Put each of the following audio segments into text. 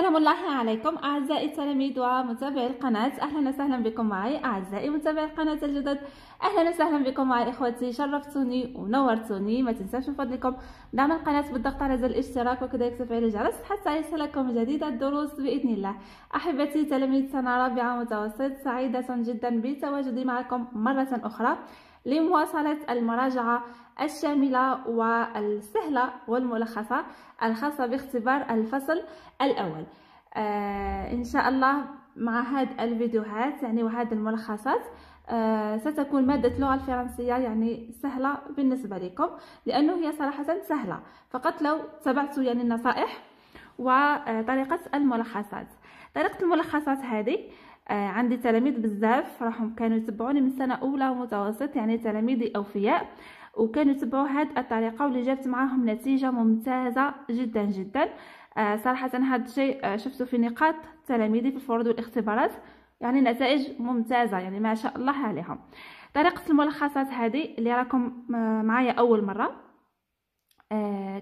سلام الله عليكم أعزائي التلاميذ ومتابعي القناة أهلا وسهلا بكم معي أعزائي متابعي القناة الجدد أهلا وسهلا بكم معي إخوتي شرفتوني ونورتوني ما تنساوش من فضلكم دعم القناة بالضغط على زر الاشتراك وكذلك تفعيل الجرس حتى يصلكم جديد الدروس بإذن الله أحبتي تلاميذ سنة رابعة متوسط سعيدة جدا بتواجدي معكم مرة أخرى لمواصلة المراجعة الشاملة والسهلة والملخصة الخاصة باختبار الفصل الأول آه إن شاء الله مع هذه الفيديوهات يعني وهذه الملخصات آه ستكون مادة اللغة الفرنسية يعني سهلة بالنسبة لكم لأنه هي صراحة سهلة فقط لو تبعتوا يعني النصائح وطريقة الملخصات طريقة الملخصات هذه آه، عندي تلاميذ بزاف راهم كانوا يتبعوني من سنه اولى ومتوسط يعني تلاميذي اوفياء وكانوا يتبعوا هذه الطريقه واللي جابت معاهم نتيجه ممتازه جدا جدا آه، صراحه هذا الشيء آه، شفته في نقاط تلاميذي في الفروض والاختبارات يعني نتائج ممتازه يعني ما شاء الله عليهم طريقه الملخصات هذه اللي راكم معايا اول مره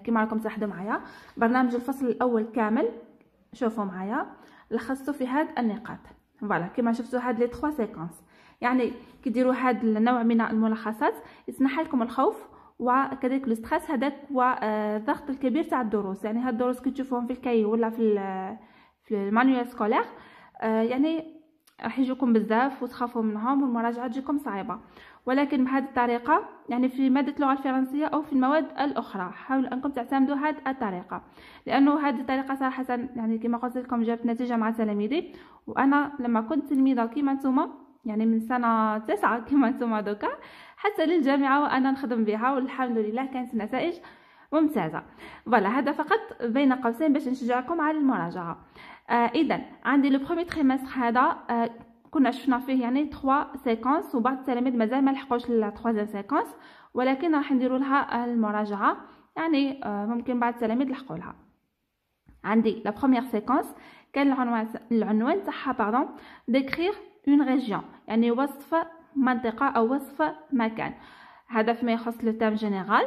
كما راكم تلاحظوا معايا برنامج الفصل الاول كامل شوفوا معايا لخصته في هذه النقاط فوالا كما شفتوا هاد لي 3 سيكونس يعني كي ديروا هاد النوع من الملخصات يتنحى لكم الخوف وكذلك لو ستريس هذاك والضغط آه، الكبير تاع الدروس يعني هاد الدروس كي تشوفوهم في الكاي ولا في في المانيوال سكولير آه، يعني راح يجوكم بزاف وتخافوا منهم والمراجعه تجيكم صعيبه ولكن بهذه الطريقه يعني في ماده اللغه الفرنسيه او في المواد الاخرى حاولوا انكم تعتمدوا هذه الطريقه لانه هذه الطريقه صراحه يعني كما قلت لكم جابت نتيجه مع تلاميذي وانا لما كنت تلميذه كيما نتوما يعني من سنه تسعة كيما نتوما دوكا حتى للجامعه وانا نخدم بها والحمد لله كانت النتائج ممتازه فوالا هذا فقط بين قوسين باش نشجعكم على المراجعه اذا عندي لو برومي تريمستر هذا كنا شفنا فيه يعني 3 سيكونس وبعض التلاميذ مازال ما لحقوش لا 3 سيكونس ولكن راح نديروا لها المراجعه يعني ممكن بعض التلاميذ لحقوا لها عندي لا بروميير سيكونس كان العنوان العنوان تاعها باردون ديكريغ اون ريجيون يعني وصف منطقه او وصف مكان هدف فيما يخص لو تام جينيرال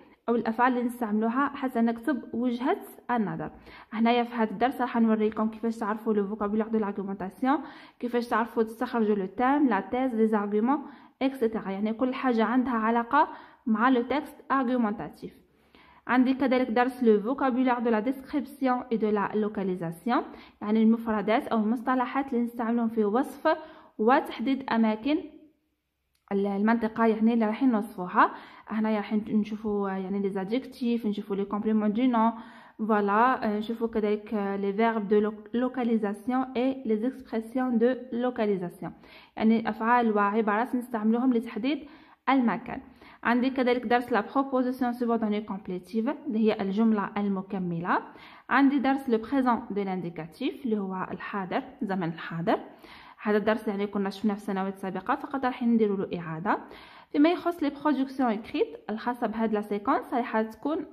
او الافعال اللي نستعملوها حتى نكتب وجهه النظر هنايا في هذا الدرس راح نوريكم كيفاش تعرفوا لو فوكابولير دو لارغومونطاسيون كيفاش تعرفوا تستخرجوا لو تام لا تيز لي زارغومون اكسيتيرا يعني كل حاجه عندها علاقه مع لو تكست ارغومونتاتيف عندي كذلك درس لو فوكابولير دو لا ديسكريبسيون اي دو لا لوكاليزاسيون يعني المفردات او المصطلحات اللي نستعملهم في وصف وتحديد اماكن المنطقه يعني اللي رايحين نوصفوها هنايا رايحين نشوفوا يعني لي زادجكتيف نشوفوا لي كومبليمون دو نون فوالا نشوفوا كذلك لي فيرب دو لوكاليزاسيون اي لي زيكسبرسيون دو لوكاليزاسيون يعني افعال وعبارات نستعملوهم لتحديد المكان عندي كذلك درس لا بروبوزيسيون سوبوردوني كومبليتيف اللي هي الجمله المكمله عندي درس لو بريزون دو لانديكاتيف اللي هو الحاضر زمن الحاضر هذا الدرس يعني كنا شفناه في سنوات سابقة فقط راح نديروا له إعادة فيما يخص لي برودكسيون إكريت الخاصة بهاد لا سيكونس راح تكون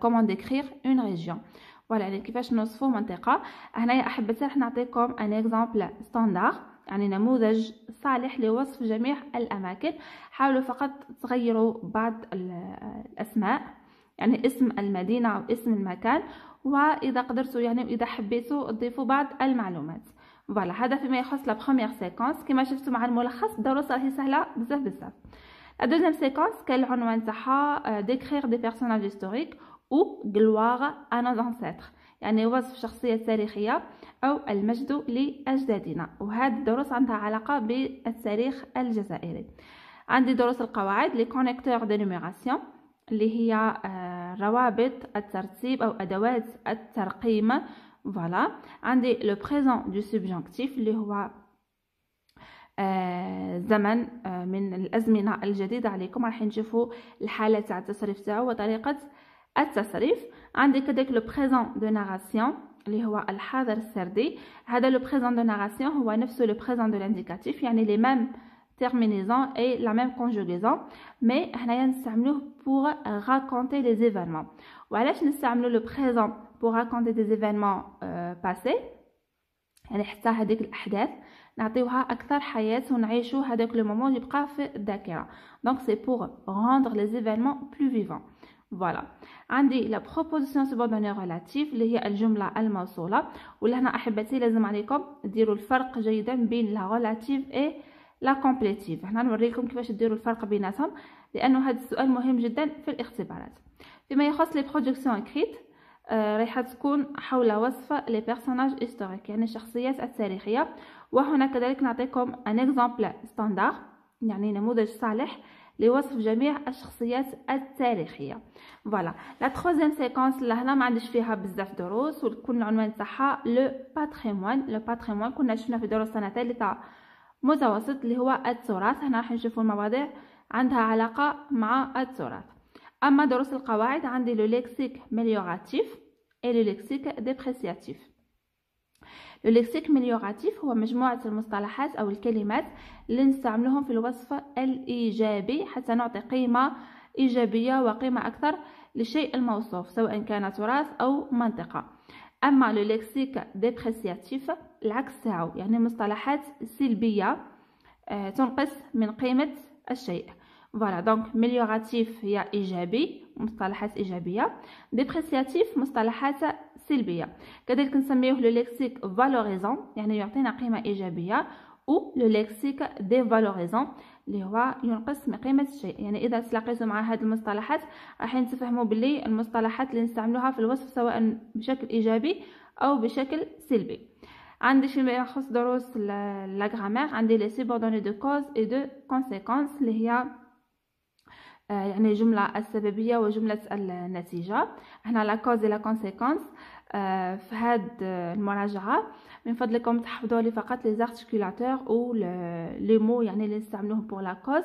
كومون ديكخيغ اون ريجيون فوالا يعني كيفاش نوصفوا منطقة هنايا أحبتي راح نعطيكم ان اكزامبل ستاندار يعني نموذج صالح لوصف جميع الأماكن حاولوا فقط تغيروا بعض آه، الأسماء يعني اسم المدينة أو اسم المكان وإذا قدرتوا يعني إذا حبيتوا تضيفوا بعض المعلومات فوالا هذا فيما يخص لا بروميير سيكونس كما شفتوا مع الملخص الدوره راهي سهله بزاف بزاف لا دوزيام سيكونس كان العنوان تاعها ديكريغ دي بيرسوناج هيستوريك او غلوار انا زانسيتر يعني وصف شخصية تاريخية أو المجد لأجدادنا وهذه الدروس عندها علاقة بالتاريخ الجزائري عندي دروس القواعد لي كونيكتور دي نوميراسيون اللي هي روابط الترتيب أو أدوات الترقيم voilà عندي le présent du subjonctif اللي هو زمن من عليكم راح نشوفوا le présent de narration اللي هو le présent de narration هو le présent de l'indicatif يعني les mêmes terminaisons et la même conjugaison mais هنايا نستعملوه pour raconter les événements وعلاش نستعملوا le présent pour raconter des événements euh, passés يعني حتى هذيك الاحداث نعطيوها اكثر حياه ونعيشو هذاك لو مومون يبقى في الذاكره دونك سي بور روندر لي زيفينمون بلو فيفون فوالا عندي لا بروبوزيسيون سوبوردوني ريلاتيف اللي هي الجمله الموصوله ولهنا احبتي لازم عليكم ديروا الفرق جيدا بين لا ريلاتيف اي لا كومبليتيف هنا نوريكم كيفاش ديروا الفرق بيناتهم لانه هذا السؤال مهم جدا في الاختبارات فيما يخص لي بروجيكسيون كريت آه، رايحه تكون حول وصف لي بيرسوناج هيستوريك يعني الشخصيات التاريخيه وهنا كذلك نعطيكم ان اكزامبل ستاندار يعني نموذج صالح لوصف جميع الشخصيات التاريخيه فوالا لا تروزيام سيكونس لهنا ما عنديش فيها بزاف دروس وتكون العنوان تاعها لو باتريمون لو باتريمون كنا شفنا في دروس سنه ثالثه متوسط اللي هو التراث هنا راح نشوفوا المواضيع عندها علاقه مع التراث أما دروس القواعد عندي لو ليكسيك ميليوراتيف اي لو ليكسيك ديبريسياتيف لو ليكسيك ميليوراتيف هو مجموعة المصطلحات أو الكلمات اللي نستعملهم في الوصف الإيجابي حتى نعطي قيمة إيجابية وقيمة أكثر للشيء الموصوف سواء كان تراث أو منطقة أما لو ليكسيك ديبريسياتيف العكس تاعو يعني مصطلحات سلبية آه، تنقص من قيمة الشيء فوالا دونك مليوغاتيف هي ايجابي مصطلحات ايجابيه ديبريسياتيف مصطلحات سلبيه كذلك نسميوه لو ليكسيك فالوريزون يعني يعطينا قيمه ايجابيه او لو ليكسيك ديفالوريزون اللي هو ينقص من قيمه الشيء يعني اذا تلاقيتوا مع هذه المصطلحات راحين تفهموا باللي المصطلحات اللي نستعملوها في الوصف سواء بشكل ايجابي او بشكل سلبي عندي فيما يخص دروس لا عندي لي سوبوردوني دو كوز اي دو كونسيكونس اللي هي آه، يعني جملة السببية وجملة النتيجة هنا لا كوز لا كونسيكونس في هاد المراجعة من فضلكم تحفظوا لي فقط لي زارتيكولاتور و لي مو يعني اللي نستعملوه بور لا كوز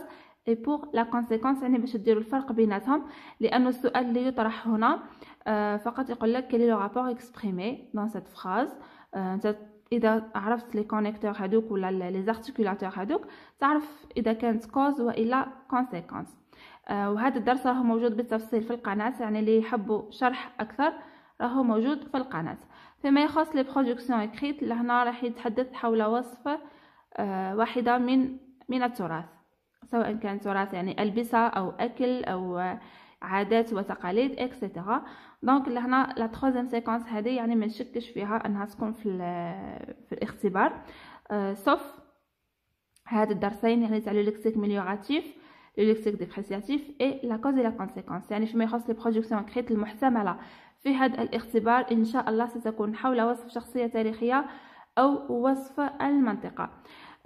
اي بور لا كونسيكونس يعني باش ديروا الفرق بيناتهم لان السؤال اللي يطرح هنا آه، فقط يقول لك كلي لو رابور اكسبريمي دون سيت فراز انت اذا عرفت لي كونيكتور هذوك ولا لي زارتيكولاتور هذوك تعرف اذا كانت كوز والا كونسيكونس آه، وهذا الدرس راهو موجود بالتفصيل في القناة يعني اللي يحبوا شرح أكثر راهو موجود في القناة فيما يخص لي بروجيكسيون إكخيت لهنا راح يتحدث حول وصفة آه، واحدة من من التراث سواء كان تراث يعني ألبسة أو أكل أو آه، عادات وتقاليد اكسيتيرا دونك لهنا لا تروزيام سيكونس هذه يعني ما نشكش فيها انها تكون في في الاختبار أه سوف هاد الدرسين يعني تاع ليكسيك مليوغاتيف للليكسيك ديبريسياتيف اي لا كوز اي لا كونسيكونس يعني فيما يخص بروجيكسيون كريت المحتمله في هذا الاختبار ان شاء الله ستكون حول وصف شخصيه تاريخيه او وصف المنطقه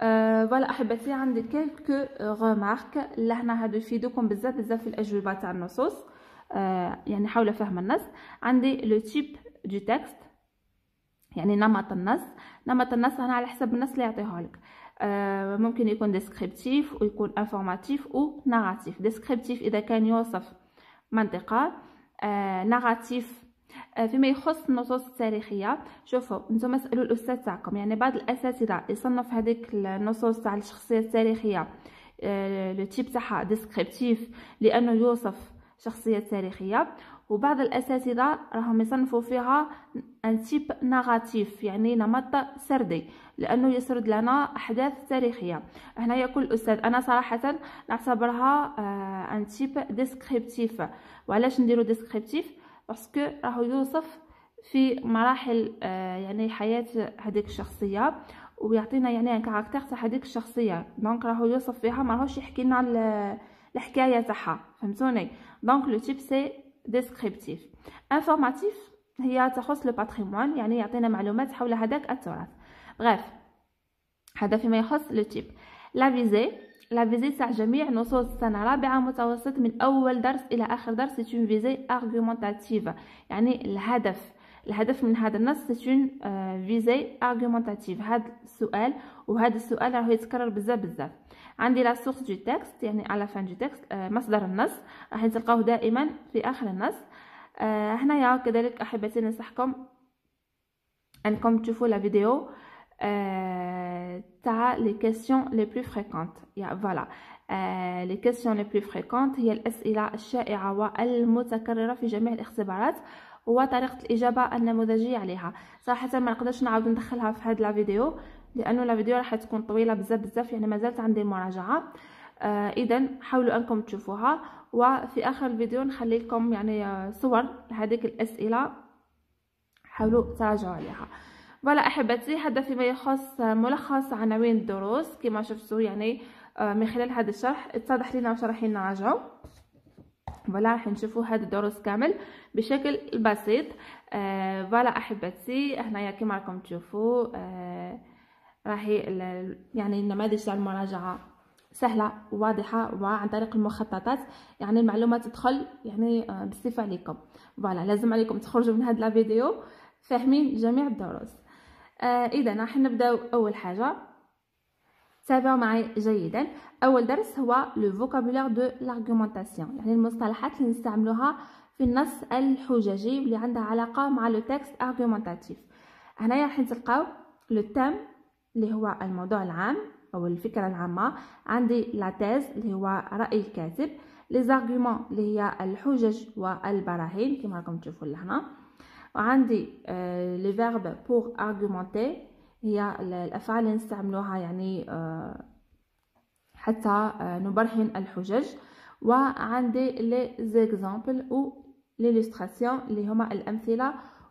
فوالا أه احبتي عندي كيلكو غومارك لهنا هادو يفيدوكم بزاف بزاف في الاجوبه تاع النصوص أه يعني حول فهم النص عندي لو تيب دو تكست يعني نمط النص نمط النص هنا على حسب النص اللي أه آه، ممكن يكون ديسكريبتيف ويكون انفورماتيف ناراتيف ديسكريبتيف اذا كان يوصف منطقه ناراتيف آه، آه، فيما يخص النصوص التاريخيه شوفوا نتوما اسالوا الاستاذ تاعكم يعني بعض الاساتذه يصنف هذيك النصوص تاع الشخصيه التاريخيه لو تيب تاعها ديسكريبتيف لانه يوصف شخصيه تاريخيه وبعض الاساتذه راهم يصنفوا فيها ان تيب نغاتيف يعني نمط سردي لانه يسرد لنا احداث تاريخيه هنايا كل استاذ انا صراحه نعتبرها ان تيب ديسكريبتيف وعلاش نديرو ديسكريبتيف باسكو راهو يوصف في مراحل آه، يعني حياه هذيك الشخصيه ويعطينا يعني ان تاع هذيك الشخصيه دونك راهو يوصف فيها ماهوش يحكي لنا الحكايه تاعها فهمتوني دونك لو تيب سي ديسكريبتيف انفورماتيف هي تخص لو باتريمون يعني يعطينا معلومات حول هذاك التراث بغيف هذا فيما يخص لو تيب لا فيزي لا فيزي تاع جميع نصوص السنه رابعه متوسط من اول درس الى اخر درس سي اون فيزي ارغومونتاتيف يعني الهدف الهدف من هذا النص سي اون فيزي ارغومونتاتيف هذا السؤال وهذا السؤال راه يتكرر بزاف بزاف عندي لا سورس دو تكست يعني على فان دو تكست آه، مصدر النص راح تلقاوه دائما في اخر النص آه، هنايا كذلك احبتي ننصحكم انكم تشوفوا لا فيديو آه، تاع لي كيسيون لي بلو فريكونت يا فوالا لي كيسيون لي بلو فريكونت هي الاسئله الشائعه والمتكرره في جميع الاختبارات وطريقه الاجابه النموذجيه عليها صراحه ما نقدرش نعاود ندخلها في هذا الفيديو لانه الفيديو راح تكون طويله بزاف بزاف يعني مازالت عندي المراجعه آه اذا حاولوا انكم تشوفوها وفي اخر الفيديو نخلي لكم يعني آه، صور لهذيك الاسئله حاولوا تراجعوا عليها فوالا احبتي هذا فيما يخص ملخص عناوين الدروس كما شفتوا يعني آه، من خلال هذا الشرح اتضح لنا واش رايحين نراجعوا فوالا راح نشوفوا هاد الدروس كامل بشكل بسيط فوالا آه، احبتي هنايا كما راكم تشوفوا آه راهي يعني النماذج تاع المراجعه سهله وواضحه وعن طريق المخططات يعني المعلومات تدخل يعني آه، بالصفه عليكم فوالا لازم عليكم تخرجوا من هاد الفيديو فاهمين جميع الدروس آه اذا راح نبداو اول حاجه تابعوا معي جيدا اول درس هو لو فوكابولير دو لارغومونطاسيون يعني المصطلحات اللي نستعملوها في النص الحججي اللي عندها علاقه مع لو تكست ارغومونطاتيف هنايا راح تلقاو لو تام اللي هو الموضوع العام او الفكره العامه عندي لا تيز اللي هو راي الكاتب لي اللي هي الحجج والبراهين كما راكم تشوفوا لهنا وعندي لي فيرب بور ارغومونتي هي الافعال اللي نستعملوها يعني آه، حتى آه، نبرهن الحجج وعندي لي زيكزامبل و ليلوستراسيون اللي هما الامثله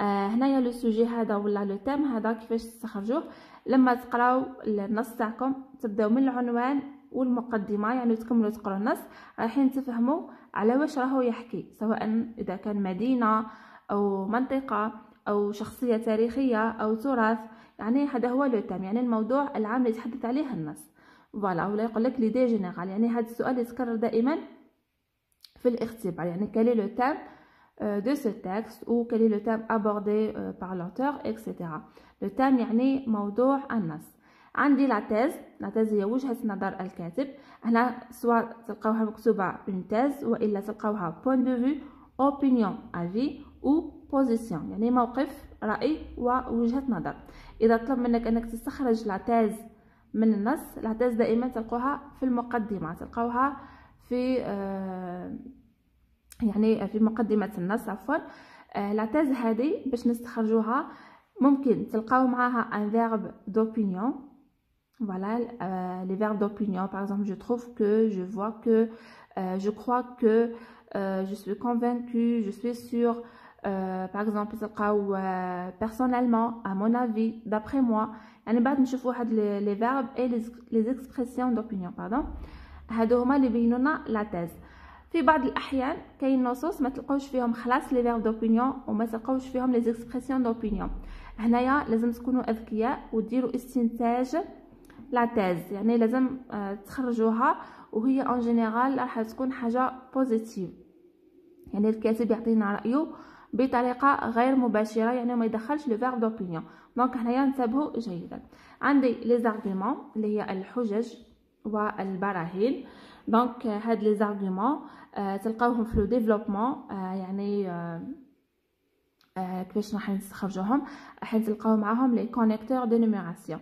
آه، هنايا لو سوجي هذا ولا لو تام هذا كيفاش تستخرجوه لما تقراو النص تاعكم تبداو من العنوان والمقدمه يعني تكملوا تقراو النص رايحين تفهموا على واش راهو يحكي سواء اذا كان مدينه او منطقه او شخصيه تاريخيه او تراث يعني هذا هو لو تام يعني الموضوع العام اللي يتحدث عليه النص فوالا ولا يقول لك ليدي جينيرال يعني هذا السؤال يتكرر دائما في الاختبار يعني كالي لو تام de ce texte ou quel est le thème abordé par l'auteur, etc. Le thème يعني موضوع النص عندي لا تيز لا تيز هي وجهة نظر الكاتب هنا سواء تلقاوها مكتوبة اون تيز وإلا تلقاوها بوين دو في اوبينيون افي او بوزيسيون يعني موقف رأي ووجهة نظر إذا طلب منك أنك تستخرج لا تيز من النص لا تيز دائما تلقوها في المقدمة تلقوها في آه يعني في مقدمة النص عفوا لا هذه باش نستخرجوها ممكن تلقاو معاها ان d'opinion voilà les verbes d'opinion par exemple je trouve que je vois que je crois que je suis convaincu je suis sûr euh، par exemple personnellement à mon avis d'après moi يعني بعد نشوفوا les verbes et les, expressions d'opinion pardon la thèse في بعض الأحيان كاين نصوص ما تلقاوش فيهم خلاص لي فيرب دوبينيون وما تلقاوش فيهم لي زيكسبرسيون دوبينيون هنايا لازم تكونوا اذكياء وديروا استنتاج لا تيز يعني لازم آه، تخرجوها وهي اون جينيرال راح تكون حاجه بوزيتيف يعني الكاتب يعطينا رايه بطريقه غير مباشره يعني ما يدخلش لو فيرب دوبينيون دونك هنايا انتبهوا جيدا عندي لي زارغومون اللي هي الحجج والبراهين دونك آه، هاد لي زارغومون آه، تلقاوهم في لو ديفلوبمون آه، يعني آه، كيفاش راح نستخرجوهم راح تلقاو معاهم لي كونيكتور دو نيميراسيون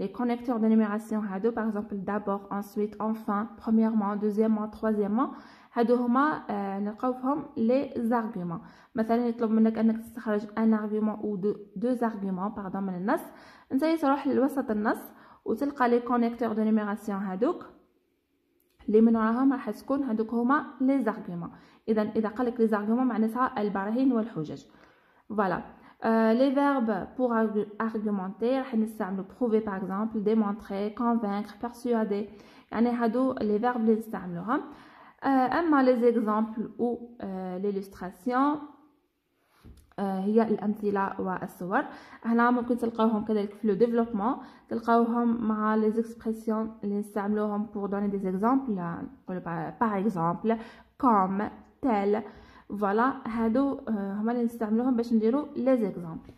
لي كونيكتور دو نيميراسيون هادو باغ اكزومبل دابور انسويت انفان بروميرمون دوزيامون تروزيامون هادو هما آه نلقاو فيهم لي زارغومون مثلا يطلب منك انك تستخرج ان ارغومون او دو دو زارغومون باردون من النص انت تروح لوسط النص وتلقى لي كونيكتور دو نيميراسيون هادوك Euh, les verbes pour les arguments هادوك les verbes pour argumenter, nous prouver par exemple, démontrer, convaincre, persuader. les verbes les euh, les exemples ou euh, l'illustration, آه، هي الامثله والصور هنا ممكن تلقاوهم كذلك في لو ديفلوبمون تلقاوهم مع لي زيكسبرسيون اللي نستعملوهم بور دوني دي زيكزامبل نقول باغ اكزومبل كوم تال فوالا هادو آه، هما اللي نستعملوهم باش نديرو لي زيكزامبل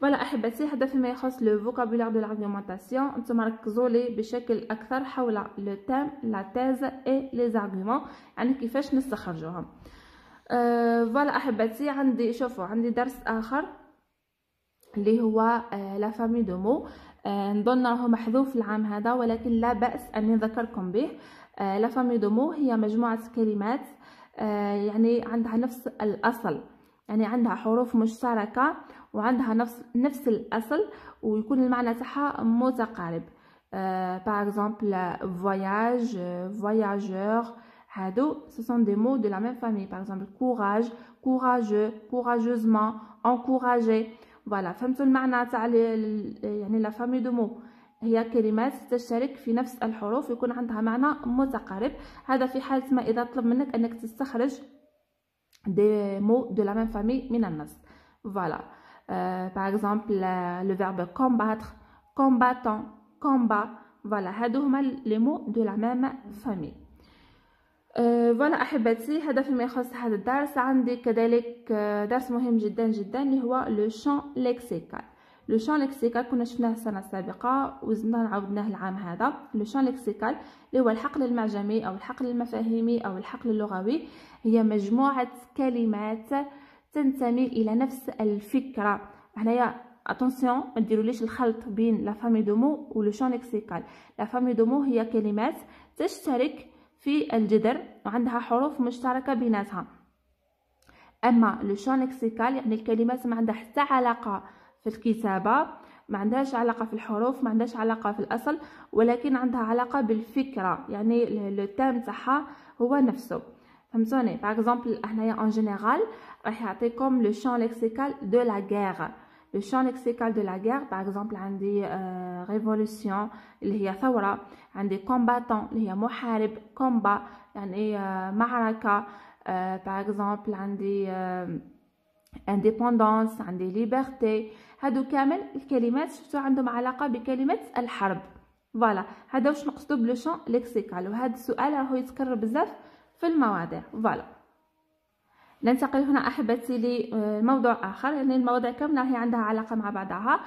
فوالا احبتي هذا فيما يخص لو فوكابولير دو لارغيومونطاسيون نتوما ركزوا لي بشكل اكثر حول لو تيم لا تيز اي لي زارغيومون يعني كيفاش نستخرجوهم آه، فوالا احبتي عندي شوفوا عندي درس اخر اللي هو آه، لا فامي دو مو نظن راهو محذوف العام هذا ولكن لا باس اني نذكركم به آه، لا فامي دو مو هي مجموعه كلمات يعني عندها نفس الاصل يعني عندها حروف مشتركه وعندها نفس نفس الاصل ويكون المعنى تاعها متقارب باغ اكزومبل فواياج فواياجور Ce sont des mots de la même famille. Par exemple, courage, courageux, courageusement, encourager. Voilà. Faisons la famille de mots. Il y a des mots qui se cherchent, qui les mêmes lettres et qui ont un sens proche. C'est le cas si on vous demande de des mots de la même famille. Euh, par exemple, le verbe combattre, combattant, combat. Voilà. sont les mots de la même famille. فوالا أه، احبتي هذا فيما يخص هذا الدرس عندي كذلك أه، درس مهم جدا جدا اللي هو لو شون ليكسيكال لو شون ليكسيكال كنا شفناه السنه السابقه وزدنا عاودناه العام هذا لو شون ليكسيكال اللي هو الحقل المعجمي او الحقل المفاهيمي او الحقل اللغوي هي مجموعه كلمات تنتمي الى نفس الفكره هنايا اتونسيون ما ديروليش الخلط بين لا فامي دو مو ولو شون ليكسيكال لا فامي دو مو هي كلمات تشترك في الجذر وعندها حروف مشتركة بيناتها أما لو شونكسيكال يعني الكلمات ما عندها حتى علاقة في الكتابة ما عندهاش علاقة في الحروف ما عندهاش علاقة في الأصل ولكن عندها علاقة بالفكرة يعني لو تام تاعها هو نفسه فهمتوني باغ اكزومبل هنايا اون جينيرال راح يعطيكم لو شون لكسيكال دو لا غير لو champ lexical de la guerre par عندي uh, révolution اللي هي ثورة عندي combattant اللي هي محارب كومبا يعني uh, معركة uh, par exemple عندي انديبوندونس عندي liberté هادو كامل الكلمات شفتو عندهم علاقة بكلمة الحرب فوالا هذا واش نقصدو بلو شون لكسيكال وهذا السؤال راهو يتكرر بزاف في المواضيع فوالا ننتقل هنا احبتي لموضوع اخر لان يعني المواضيع كامله هي عندها علاقه مع بعضها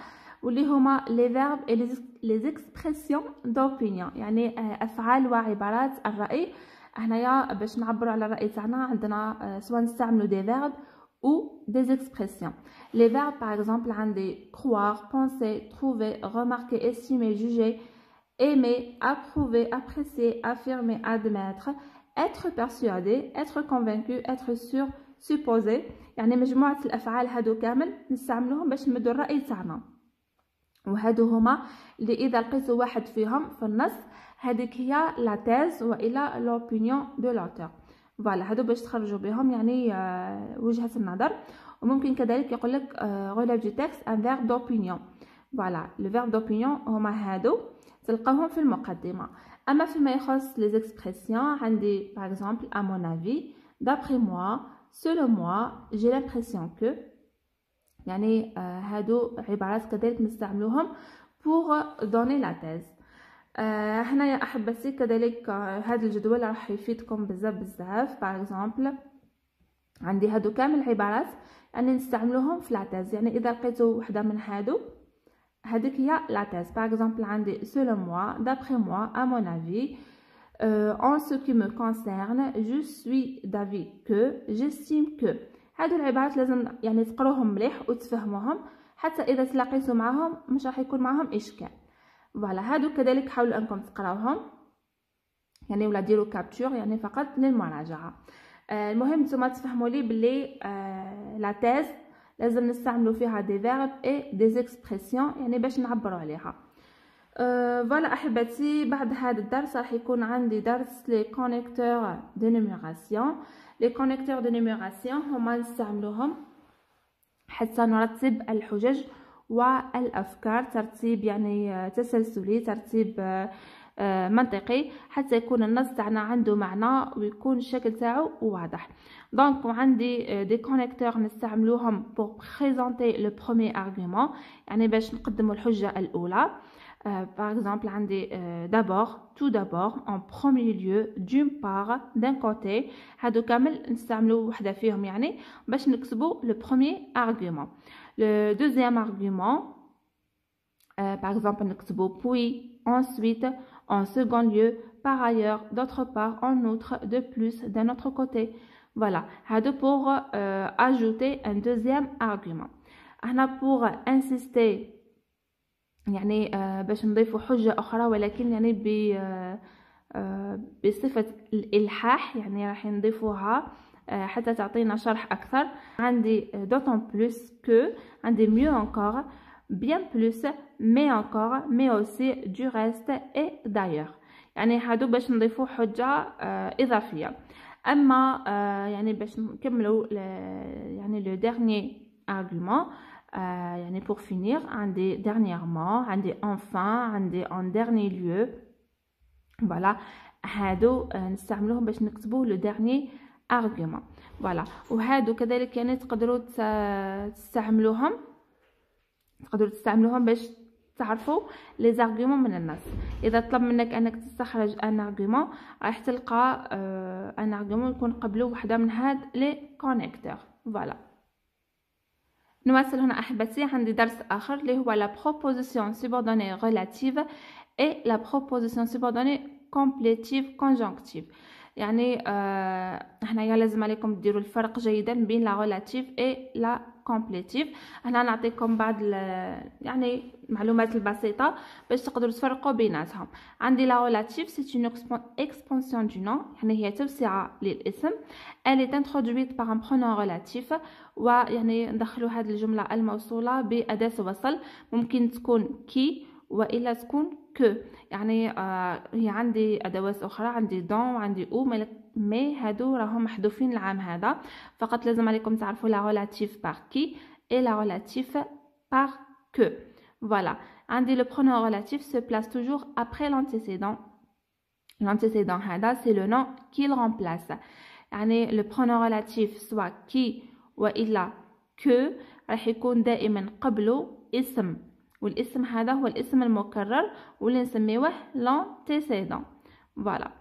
واللي هما لي فيرب لي زيكسبرسيون دوبينيون يعني افعال وعبارات الراي هنايا باش نعبروا على الراي تاعنا عندنا سواء نستعملوا دي فيرب ou des expressions. Les verbes, par exemple, عندي croire, penser, trouver, remarquer, estimer, juger, aimer, approuver, apprécier, affirmer, admettre, être persuadé, être convaincu, être sûr, سوبوزي يعني مجموعة الأفعال هادو كامل نستعملوهم باش نمدو الرأي تاعنا وهادو هما اللي إذا لقيتو واحد فيهم في النص هذيك هي لا تيز وإلا لوبينيون دو لوتور فوالا هادو باش تخرجوا بهم يعني آه، وجهة النظر وممكن كذلك يقول لك غولاف دو تيكس ان فيغ دوبينيون فوالا لو فيغ دوبينيون هما هادو تلقاهم في المقدمة اما فيما يخص لي زيكسبرسيون عندي باغ اكزومبل ا مون افي دابخي موا selon moi j'ai l'impression que يعني هادو عبارات كذلك نستعملوهم pour donner la thèse هنايا احبتي كذلك هذا الجدول راح يفيدكم بزاف بزاف par exemple عندي هادو كامل عبارات يعني نستعملوهم في لاتيز يعني اذا لقيتو وحده من هادو هذيك هي لاتيز par exemple عندي سولو moi d'après moi à mon avis Euh, en ce qui me concerne, je suis d'avis que, j'estime que هادو العبارات لازم يعني تقروهم مليح وتفهموهم حتى اذا تلاقيتوا معهم مش راح يكون معهم اشكال فوالا هادو كذلك حاولوا انكم تقراوهم يعني ولا ديروا كابتشور يعني فقط للمراجعه آه المهم نتوما تفهموا لي بلي آه لا تيز لازم نستعملوا فيها دي فيرب اي دي اكسبرسيون يعني باش نعبروا عليها فوالا أه احبتي بعد هذا الدرس راح يكون عندي درس لي كونيكتور دو نيميراسيون لي كونيكتور دو نيميراسيون هما نستعملوهم حتى نرتب الحجج والافكار ترتيب يعني آه، تسلسلي ترتيب آه، آه، منطقي حتى يكون النص تاعنا عنده معنى ويكون الشكل تاعو واضح دونك عندي دي كونيكتور نستعملوهم بور بريزونتي لو بروميير ارغومون يعني باش نقدموا الحجه الاولى Euh, par exemple, euh, d'abord, tout d'abord, en premier lieu, d'une part, d'un côté, le premier argument. Le deuxième argument, euh, par exemple, puis, ensuite, en second lieu, par ailleurs, d'autre part, en outre, de plus, d'un autre côté. Voilà, hadou pour euh, ajouter un deuxième argument. On pour insister يعني آه، باش نضيفوا حجة أخرى ولكن يعني ب آه، آه، بصفة الإلحاح يعني راح نضيفوها حتى تعطينا شرح أكثر عندي دوتون بلوس كو عندي ميو أنكور بيان بلوس مي أنكور مي أوسي دو ريست إي دايوغ يعني هادو باش نضيفو حجة إضافية أما يعني باش نكملو يعني لو ديرني أرغومون يعني pour finir عندي dernièrement عندي enfin عندي en dernier lieu voilà هادو euh, نستعملوهم باش نكتبو لو dernier argument voilà وهادو كذلك يعني تقدروا تستعملوهم تقدروا تستعملوهم باش تعرفوا لي زارغومون من النص اذا طلب منك انك تستخرج ان ارغومون راح تلقى ان آه، ارغومون يكون قبله وحده من هاد لي كونيكتور فوالا voilà. نواصل هنا احبتي عندي درس اخر اللي هو لا بروبوزيسيون سوبوردوني ريلاتيف اي لا بروبوزيسيون سوبوردوني كومبليتيف كونجونكتيف يعني آه هنايا لازم عليكم ديروا الفرق جيدا بين لا ريلاتيف اي لا كومبليتيف هنا نعطيكم بعض يعني المعلومات البسيطه باش تقدروا تفرقوا بيناتهم عندي لا ريلاتيف سي اون اكسبونسيون دو نون يعني هي توسعه للاسم الي est بار ان un ريلاتيف ويعني ندخلوا هذه الجمله الموصوله باداه وصل ممكن تكون كي والا تكون كو يعني آه هي عندي ادوات اخرى عندي دون وعندي او مي هادو راهم محذوفين العام هذا فقط لازم عليكم تعرفوا لا ريلاتيف بار كي اي لا ريلاتيف بار كو فوالا عندي لو برونون ريلاتيف سو بلاس توجور ابري لانتيسيدون لانتيسيدون هذا سي لو نون كي رامبلاس يعني لو برونون ريلاتيف سوا كي والا كو راح يكون دائما قبله اسم والاسم هذا هو الاسم المكرر واللي نسميوه لانتيسيدون فوالا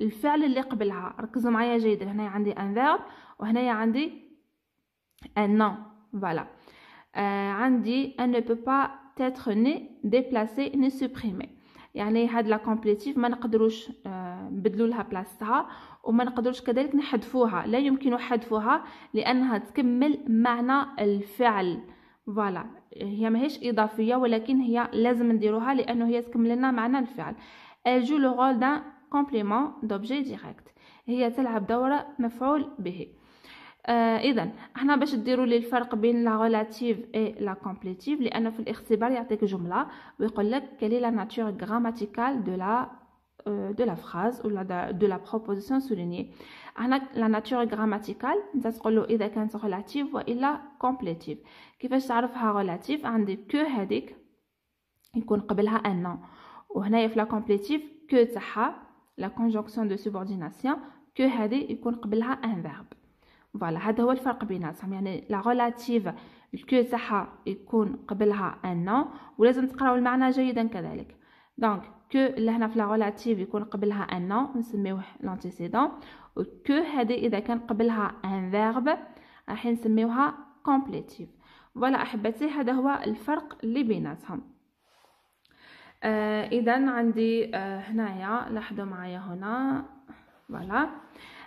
الفعل اللي قبلها ركزوا معايا جيدا هنايا عندي ان فيرب وهنايا عندي ان نو فوالا عندي ان بو با تيتر ني ديبلاسي ني سوبريمي يعني هاد لا كومبليتيف ما نقدروش آه نبدلو لها بلاصتها وما نقدروش كذلك نحذفوها لا يمكن حذفها لانها تكمل معنى الفعل فوالا هي ماهيش اضافيه ولكن هي لازم نديروها لانه هي تكمل لنا معنى الفعل اجو لو رول دان complément d'objet direct هي تلعب دور مفعول به آه اذا احنا باش ديروا لي الفرق بين لا ريلاتيف اي لا كومبليتيف لانه في الاختبار يعطيك جمله ويقول لك كالي لا ناتور غراماتيكال دو لا دو لا فراز ولا دو لا بروبوزيسيون سوليني هنا لا ناتور غراماتيكال انت تقول له اذا كانت ريلاتيف والا كومبليتيف كيفاش تعرفها ريلاتيف عندي كو هذيك يكون قبلها ان وهنايا في لا كومبليتيف كو تاعها لا كونجونكسيون دو سوبورديناسيون كو هادي يكون قبلها ان فيرب فوالا هذا هو الفرق بيناتهم يعني لا ريلاتيف الكو تاعها يكون قبلها ان نو ولازم تقراو المعنى جيدا كذلك دونك كو اللي هنا في لا ريلاتيف يكون قبلها ان نو نسميوه لانتيسيدون كو هادي اذا كان قبلها ان فيرب راح نسميوها كومبليتيف فوالا احبتي هذا هو الفرق اللي بيناتهم آه اذا عندي آه هنايا لاحظوا معايا هنا فوالا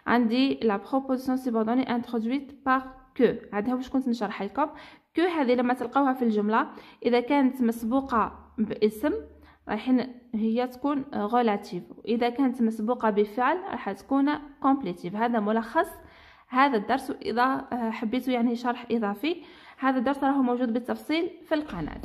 عندي لا بروبوزيسيون سيبوردوني انتروديت بار كو عندها واش كنت نشرح لكم كو هذه لما تلقاوها في الجمله اذا كانت مسبوقه باسم رايحين هي تكون غولاتيف واذا كانت مسبوقه بفعل راح تكون كومبليتيف هذا ملخص هذا الدرس واذا آه، حبيتوا يعني شرح اضافي هذا الدرس راه موجود بالتفصيل في القناه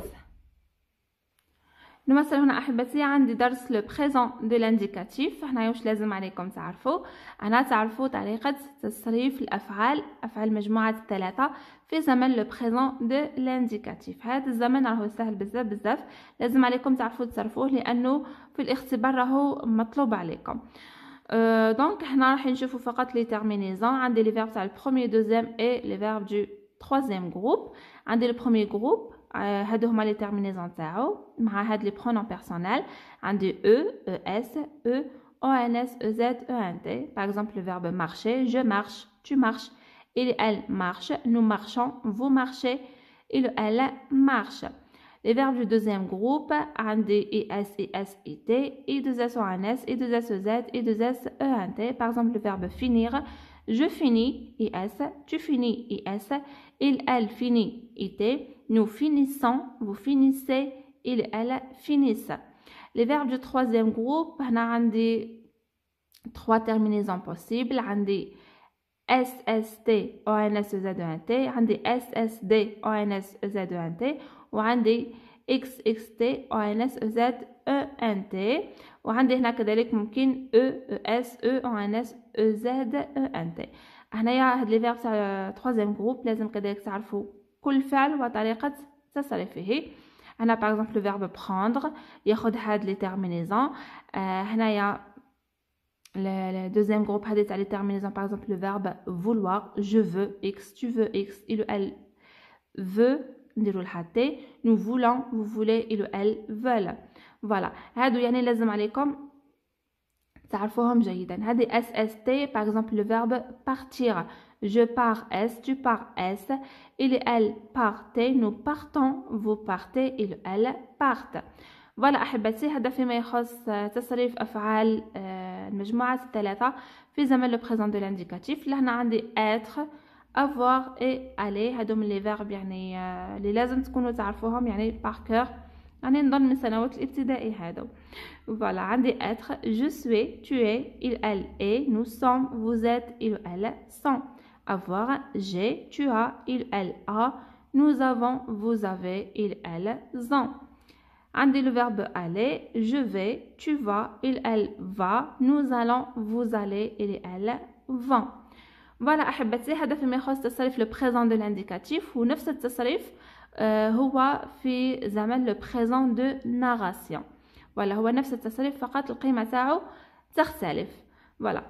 نمثل هنا احبتي عندي درس لو بريزون دو لانديكاتيف هنا واش لازم عليكم تعرفوا انا تعرفوا طريقه تصريف الافعال افعال مجموعه الثلاثه في زمن لو بريزون دو لانديكاتيف هذا الزمن راهو سهل بزاف بزاف لازم عليكم تعرفوا تصرفوه لانه في الاختبار راهو مطلوب عليكم دونك euh، هنا راح نشوفوا فقط لي تيرمينيزون عندي لي فيرب تاع البروميير دوزيام اي لي فيرب دو troisième groupe. عندي لو بروميير groupes, Euh, هادو هما لي تيرمينيزون تاعو مع هاد لي برونون بيرسونيل عندي او او اس او او ان اس او زد او ان tu marches il elle marche nous marchons vous marchez il elle marche les verbes du deuxième groupe عندي es es it et deux s s et deux s ez et deux s e, par exemple le verbe finir je finis is tu finis is il elle finit it nous finissons, vous finissez, il, elle finissent. Les verbes du troisième groupe, on a trois terminaisons possibles. On SST, ONS, z e t on SSD, ONS, z e t XXT, ONS, z e t وعندي هنا كذلك ممكن les verbes euh, du هنايا كل فعل par exemple le باغ prendre ». لو فيرب بروندر ياخذ هاد le, deuxième groupe a des terminaisons, par exemple le verbe vouloir, je veux X, tu veux X, il le veut, nous voulons, vous voulez, il ou elle veulent. Voilà. هادو يعني لازم عليكم تعرفوهم par exemple le verbe partir. Je pars S, tu pars S. Il et elle partez, nous partons, vous partez, il elle partent. Voilà, احبتي هذا فيما يخص تصريف أفعال المجموعة الثلاثه في زمن لو بريزون دو لانديكاتيف لهنا عندي être, avoir et aller. لي فيرب يعني اللي لازم تكونوا تعرفوهم يعني من سنوات الابتدائي فوالا عندي être »,« je suis »,« tu es »,« il elle et nous sommes vous êtes il elle sont avoir, j'ai, tu as, il, elle a, nous avons, vous avez, il, elle, ont. dit le verbe aller, je vais, tu vas, il, elle va, nous allons, vous allez, il, elle, vont. Voilà, le présent de l'indicatif ونفس التصريف هو في زمن le présent de narration. Voilà, هو نفس التصريف فقط تاعو تختلف. Voilà.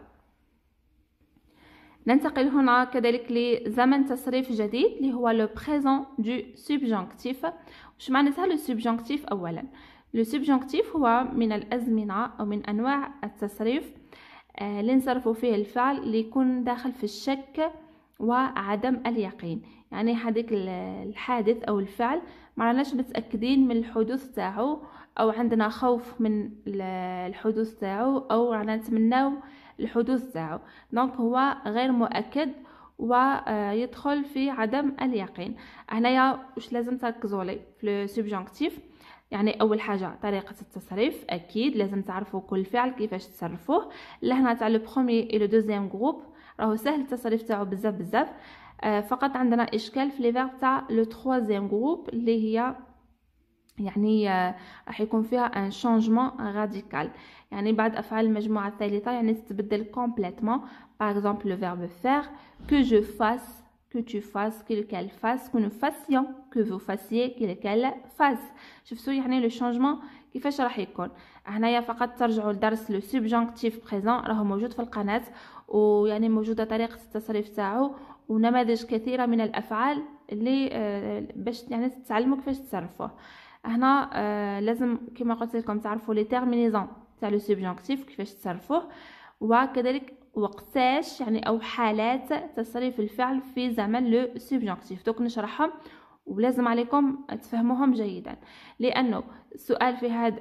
ننتقل هنا كذلك لزمن تصريف جديد اللي هو لو بريزون دو سوبجونكتيف واش معناتها لو سوبجونكتيف اولا لو سوبجونكتيف هو من الازمنه او من انواع التصريف آه، اللي نصرفوا فيه الفعل اللي يكون داخل في الشك وعدم اليقين يعني هذيك الحادث او الفعل ما راناش متاكدين من الحدوث تاعو او عندنا خوف من الحدوث تاعو او رانا نتمناو الحدوث تاعو دونك هو غير مؤكد ويدخل في عدم اليقين هنايا واش لازم تركزوا عليه في السبجونكتيف يعني اول حاجه طريقه التصريف اكيد لازم تعرفوا كل فعل كيفاش تصرفوه لهنا تاع لو برومي اي لو دوزيام جروب راهو سهل التصريف تاعو بزاف بزاف آه، فقط عندنا اشكال في لي فيرب تاع لو تروازيام جروب اللي هي يعني آه، راح يكون فيها ان شانجمون راديكال يعني بعد أفعال المجموعة الثالثة يعني تتبدل كومبليتمون باغ اكزومبل لو فيرب فير كو جو فاس كو تو fasses que فاس كو نو nous كو فو vous fassiez que lequel شفتوا يعني لو شونجمون كيفاش راح يكون هنايا فقط ترجعوا لدرس لو سوبجونكتيف بريزون راهو موجود في القناه ويعني موجوده طريقه التصريف تاعو ونماذج كثيره من الافعال اللي آه، باش يعني تتعلموا كيفاش تصرفوه هنا آه، لازم كما قلت لكم تعرفوا لي تيرمينيزون تاع لو سوبجونكتيف كيفاش تصرفوه وكذلك وقتاش يعني او حالات تصريف الفعل في زمن لو سوبجونكتيف دوك نشرحهم ولازم عليكم تفهموهم جيدا لانه السؤال في هذا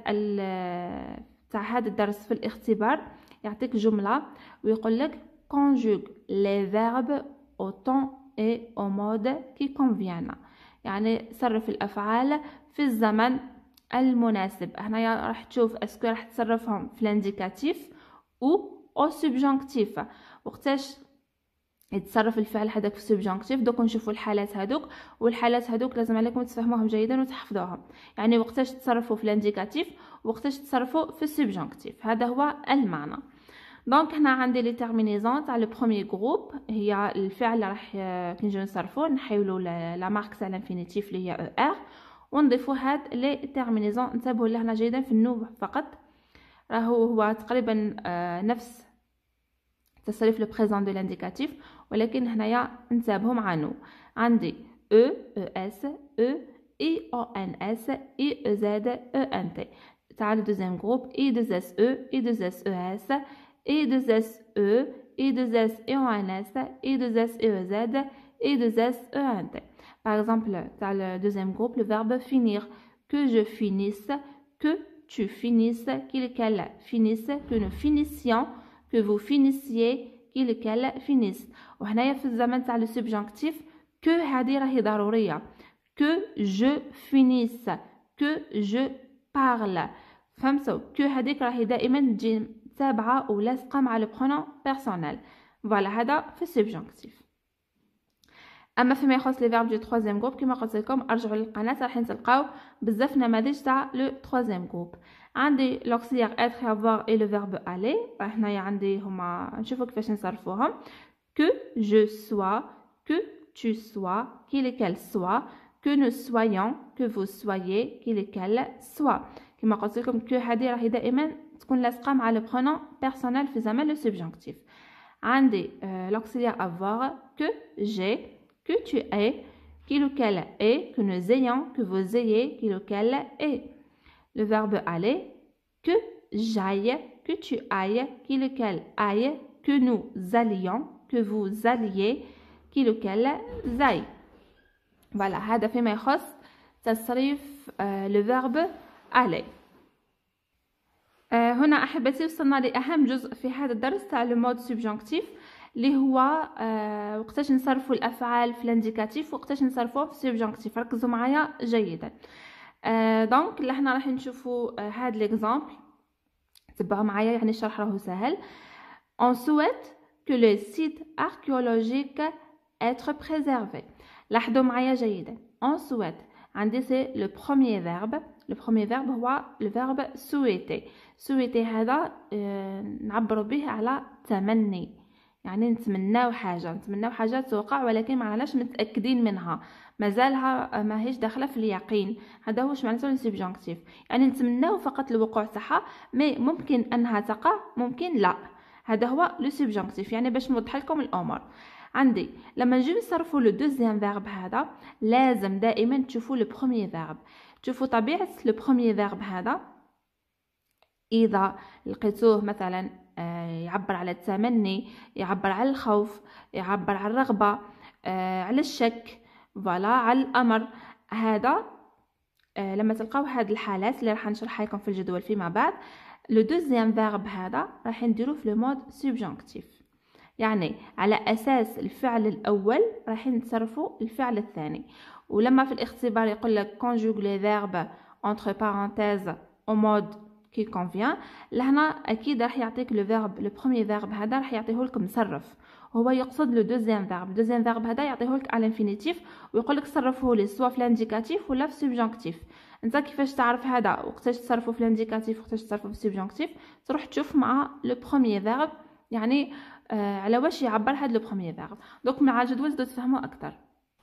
تاع هذا الدرس في الاختبار يعطيك جمله ويقول لك كونجوغ لي فيرب او طون اي او مود كي كونفيانا يعني صرف الافعال في الزمن المناسب هنايا راح تشوف اسكو راح تصرفهم في الانديكاتيف او او سبجونكتيف وقتاش يتصرف الفعل هذاك في سوبجونكتيف دوك نشوفوا الحالات هذوك والحالات هذوك لازم عليكم تفهموهم جيدا وتحفظوهم يعني وقتاش تصرفوا في الانديكاتيف وقتاش تصرفوا في السبجونكتيف هذا هو المعنى دونك هنا عندي لي تيرمينيزون تاع لو بروميي جروب هي الفعل راح كي نجيو نصرفوه نحيولو لا مارك تاع الانفينيتيف اللي هي او e ار ونضيفو هاد لي تيرمينيزون نتبهو لهنا جيدا في النوب فقط راهو هو تقريبا نفس تصريف لو بريزون دو لانديكاتيف ولكن هنايا نتبهو مع نو عندي او او اس او اي او ان اس اي او زد او ان تي تعالوا دوزيام جروب اي دو اس او اي دو اس او اس اي دو اس او اي دو اس اي او ان اس اي دو اس اي او زد اي دو اس او ان تي Par exemple, dans le deuxième groupe, le verbe finir, que je finisse, que tu finisses, qu'il qu'elle finisse, que nous finissions, que vous finissiez, qu'il qu'elle finisse. On a fait le subjonctif que que je finisse que je parle فهمتوا que تابعة ولاصقة مع le pronom personnel. Voilà, هذا في subjonctif. اما فيما يخص لي فيرب دو تروازيام جروب كما قلت لكم ارجعوا للقناه راح تلقاو بزاف نماذج تاع لو تروازيام جروب عندي لوكسيير اتر افوار اي لو فيرب الي هنايا عندي هما نشوفوا كيفاش نصرفوهم كو جو سوا كو tu sois qu'il et qu'elle soit que nous soyons que vous soyez qu'il et qu'elle soit كما قلت لكم كو هذه راهي دائما تكون لاصقه مع لو برونون بيرسونيل في زمن لو سوبجونكتيف عندي لوكسيليير افوار كو جي que tu es, qui lequel est, que nous ayons, que vous ayez, qui lequel est. Le verbe aller, que j'aille, que tu ailles, qui lequel aille, que nous allions, que vous alliez, qui lequel aille. Voilà, هذا فيما يخص تصريف le verbe aller. هنا وصلنا لاهم جزء في هذا الدرس le mode subjonctif. اللي هو آه، وقتاش نصرفوا الافعال في الانديكاتيف وقتاش نصرفوه في السبجونكتيف ركزوا معايا جيدا آه، دونك اللي حنا راح نشوفوا آه، هاد ليكزامبل تبعوا معايا يعني الشرح راهو سهل اون سويت كو لو سيت اركيولوجيك اتر بريزيرفي لاحظوا معايا جيدا اون سويت عندي سي لو بروميير فيرب لو بروميير فيرب هو فيرب سويتي سويتي هذا آه نعبروا به على تمني يعني نتمناو حاجه نتمناو حاجه توقع ولكن ما علاش متاكدين منها مازالها ماهيش داخله في اليقين هذا هو معناته السبجونكتيف يعني نتمناو فقط الوقوع تاعها مي ممكن انها تقع ممكن لا هذا هو لو سبجونكتيف يعني باش نوضح لكم الامور عندي لما نجيو نصرفوا لو دوزيام فيرب هذا لازم دائما تشوفوا لو بروميي فيرب تشوفوا طبيعه لو بروميي فيرب هذا اذا لقيتوه مثلا آه، يعبر على التمني يعبر على الخوف يعبر على الرغبة آه، على الشك فوالا على الأمر هذا آه، لما تلقاو هاد الحالات اللي راح نشرحها لكم في الجدول فيما بعد لو دوزيام فيرب هذا راح نديرو في لو مود سوبجونكتيف يعني على اساس الفعل الاول راح نتصرفوا الفعل الثاني ولما في الاختبار يقول لك كونجوغ لي فيرب اونتر parenthèses او مود كي كونفيان لهنا اكيد راح يعطيك لو فيرب لو بروميي فيرب هذا راح يعطيه لك مصرف هو يقصد لو دوزيام فيرب دوزيام فيرب هذا يعطيه لك على انفينيتيف ويقول لك صرفه لي سوا في لانديكاتيف ولا في سوبجونكتيف انت كيفاش تعرف هذا وقتاش تصرفه في لانديكاتيف وقتاش تصرفه في سوبجونكتيف تروح تشوف مع لو بروميي فيرب يعني آه على واش يعبر هذا لو بروميي فيرب دونك مع الجدول تفهموا اكثر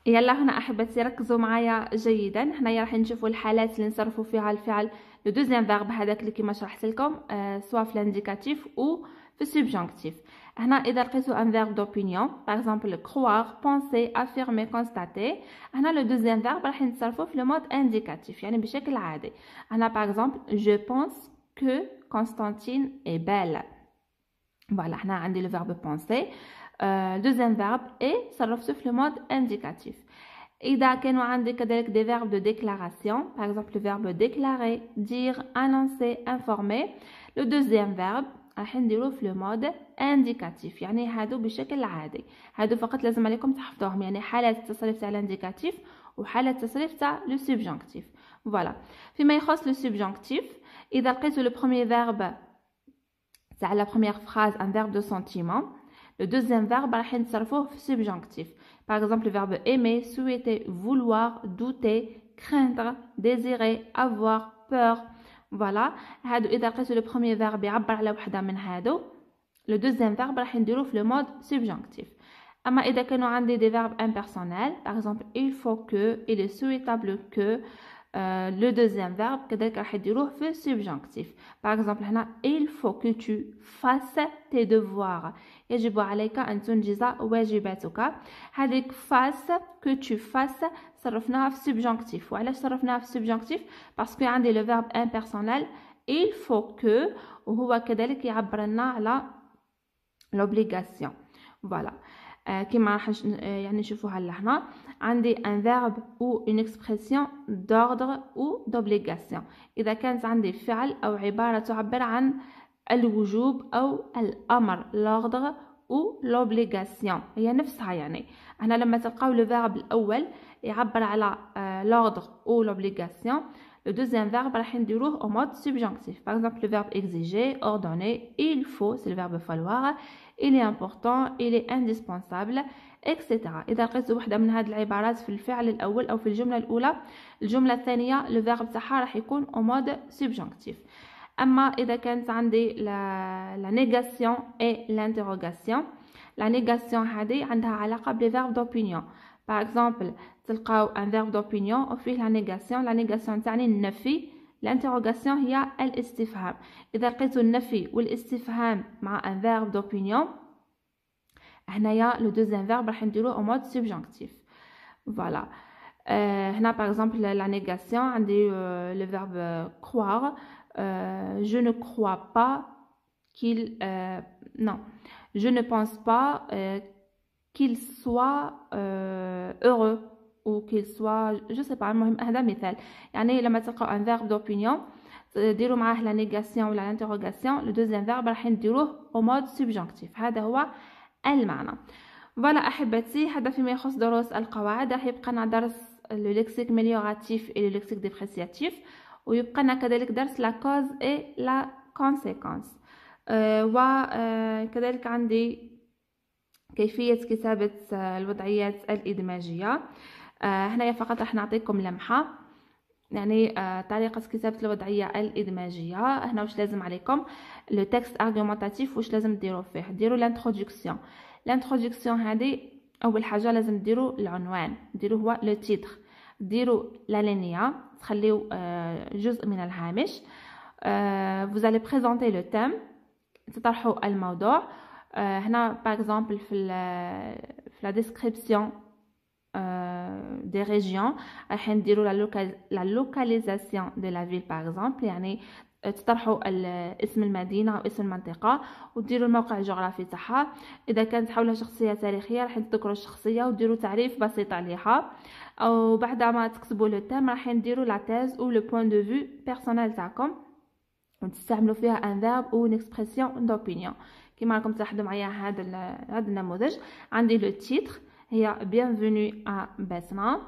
يلا هنا احبتي ركزوا معايا جيدا هنايا راح نشوفوا الحالات اللي نصرفوا فيها الفعل لو دوزيام فيرب هذاك اللي كما شرحت لكم سوا آه، في لانديكاتيف او في سوبجونكتيف هنا اذا لقيتوا ان فيرب دوبينيون باغ اكزومبل كروار بونسي افيرمي كونستاتي هنا لو دوزيام فيرب راح نصرفوا في لو مود انديكاتيف يعني بشكل عادي هنا باغ اكزومبل جو بونس كو كونستانتين اي بيل فوالا هنا عندي لو فيرب بونسي Euh, deuxième verbe et ça le mode indicatif. Et d'ailleurs, des verbes de déclaration, par exemple le verbe déclarer, dire, annoncer, informer. Le deuxième verbe, c'est le mode indicatif. l'indicatif, ou le subjonctif. Voilà. le subjonctif. Et d'après le premier verbe, c'est la première phrase, un verbe de sentiment. Le deuxième verbe, on va le subjonctif. Par exemple, le verbe aimer, souhaiter, vouloir, douter, craindre, désirer, avoir, peur. Voilà. le premier verbe, le deuxième verbe, le mode subjonctif. a des verbes impersonnels, par exemple, il faut que, il est souhaitable que, euh, le deuxième verbe, qu'est-ce qu'on va c'est le subjonctif. Par exemple, il faut que tu fasses tes devoirs. Il faut que tu fasses tes devoirs. Il faut que tu fasses tes devoirs. On subjonctif. Pourquoi on l'a utilisé subjonctif Parce que y le verbe impersonnel. Il faut que, ouwa ce qu'on a appris l'obligation. Voilà. آه، كما راح آه، يعني نشوفوها لهنا عندي ان فيرب او اون اكسبرسيون دوردر او دوبليغاسيون اذا كانت عندي فعل او عباره تعبر عن الوجوب او الامر لوردر او لوبليغاسيون هي نفسها يعني هنا لما تلقاو لو فيرب الاول يعبر على لوردر او لوبليغاسيون le deuxième verbe est indépendant au mode subjonctif par exemple le verbe exiger, ordonner il faut c'est le verbe falloir il est important il est indispensable etc et dans cette une de ces phrases le verbe est le premier ou la phrase la deuxième phrase le verbe sera au subjonctif mais si vous avez la négation et l'interrogation la négation est à l'arabe les verbes d'opinion par exemple un verbe d'opinion ou la négation. La négation, ça un dire L'interrogation, c'est l'estifaham. Si vous le nefé ou l'estifaham avec un verbe d'opinion, le deuxième verbe, on en mode subjonctif. Voilà. Euh, par exemple, la négation, on euh, le verbe croire. Euh, je ne crois pas qu'il... Non. Je ne pense pas qu'il soit heureux. او كيل سوا جو سي با المهم هذا مثال يعني لما تلقاو ان فيرب دوبينيون ديروا معاه لا نيغاسيون ولا انتروغاسيون لو دوزيام فيرب راح نديروه او مود سوبجونكتيف هذا هو المعنى فوالا احبتي هذا فيما يخص دروس القواعد راح يبقى لنا درس لو ليكسيك ميليوراتيف اي لو ليكسيك ديبريسياتيف ويبقى لنا كذلك درس لا كوز اي لا كونسيكونس و كذلك عندي كيفيه كتابه الوضعيات الادماجيه آه، هنايا فقط راح نعطيكم لمحه يعني آه، طريقة كتابة الوضعية الإدماجية هنا واش لازم عليكم لو تكست ارغومونتاتيف واش لازم ديروا فيه ديروا لانتروداكسيون لانتروداكسيون هادي أول حاجة لازم ديروا العنوان ديروا هو لو تيتخ ديروا لا لينيا تخليو آه، جزء من الهامش فوز allez بريزونتي لو thème تطرحوا الموضوع هنا باغ اكزومبل في في لا ديسكريبسيون دي euh, ريجيون راح نديروا لا لوكاليزاسيون دو لا فيل باغ اكزومبل يعني euh, تطرحوا اسم المدينه او اسم المنطقه وديروا الموقع الجغرافي تاعها اذا كانت حولها شخصيه تاريخيه راح تذكروا الشخصيه وديروا تعريف بسيط عليها او بعد ما تكتبوا لو تيم راح نديروا لا تيز او لو بوين دو فيو بيرسونيل تاعكم وتستعملوا فيها ان فيرب او اكسبرسيون دوبينيون كيما راكم تلاحظوا معايا هذا هذا النموذج عندي لو تيتر هي بيانفوني ا باسنا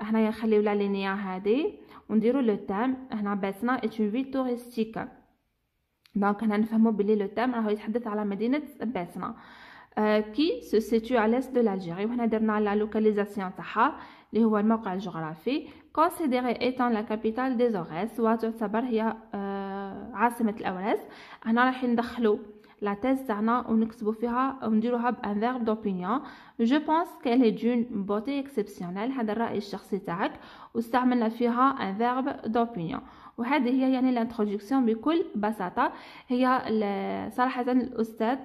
هنايا نخليو لا لينيا هادي ونديرو لو تام هنا باسنا اتش فيل توريستيك دونك هنا نفهمو بلي لو تام راهو يتحدث على مدينه باسنا كي سو سيتو على ليست دو لالجيري وهنا درنا لا لوكاليزاسيون تاعها اللي هو الموقع الجغرافي كونسيديري ايتان لا كابيتال دي زوغيس وتعتبر هي آه، عاصمه الاوراس هنا راح ندخلو لا تيز تاعنا ونكتبوا فيها ونديروها بان فيرب دوبينيون جو بونس هي دون بوتي اكسبسيونيل هذا الراي الشخصي تاعك واستعملنا فيها ان فيرب دوبينيون وهذه هي يعني لانتروجيكسيون بكل بساطه هي صراحه الاستاذ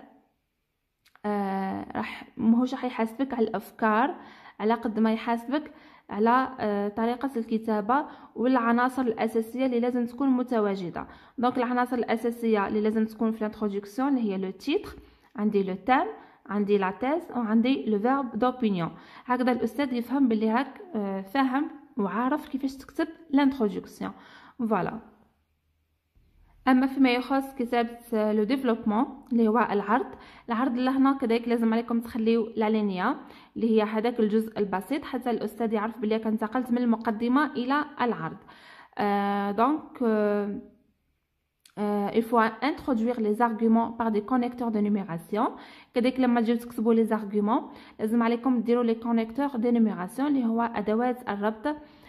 آه راح ماهوش راح يحاسبك على الافكار على قد ما يحاسبك على آه، طريقه الكتابه والعناصر الاساسيه اللي لازم تكون متواجده دونك العناصر الاساسيه اللي لازم تكون في الانتروداكسيون اللي هي لو تيتر عندي لو تام عندي لا تيز وعندي لو فيرب دوبينيون هكذا الاستاذ يفهم باللي راك آه، فاهم وعارف كيفاش تكتب لانتروداكسيون فوالا اما فيما يخص كتابه لو آه، ديفلوبمون اللي هو العرض العرض لهنا كذلك لازم عليكم تخليو العلانيه اللي هي هذاك الجزء البسيط حتى الاستاذ يعرف بلي انتقلت من المقدمه الى العرض آه دونك آه،, آه il faut introduire les arguments par des connecteurs de numération كذلك لما تجيو تكتبوا لي arguments لازم عليكم ديروا les connecteurs de numération اللي هو ادوات الربط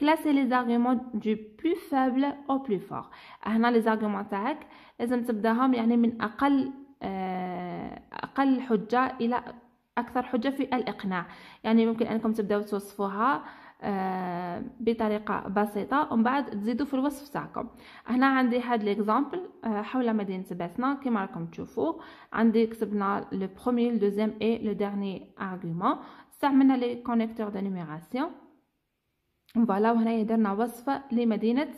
كلاسي لي زارغومون دو بلو فابل او بلو فور هنا لي زارغومون تاعك لازم تبداهم يعني من اقل آه، اقل حجه الى اكثر حجه في الاقناع يعني ممكن انكم تبداو توصفوها آه، بطريقه بسيطه ومن بعد تزيدوا في الوصف تاعكم هنا عندي هاد ليكزامبل آه، حول مدينه باسنا كما راكم تشوفوا عندي كتبنا لو برومي لو دوزيام اي لو ديرني ارغومون استعملنا لي كونيكتور دو نيميراسيون فوالا وهنايا درنا وصفه لمدينه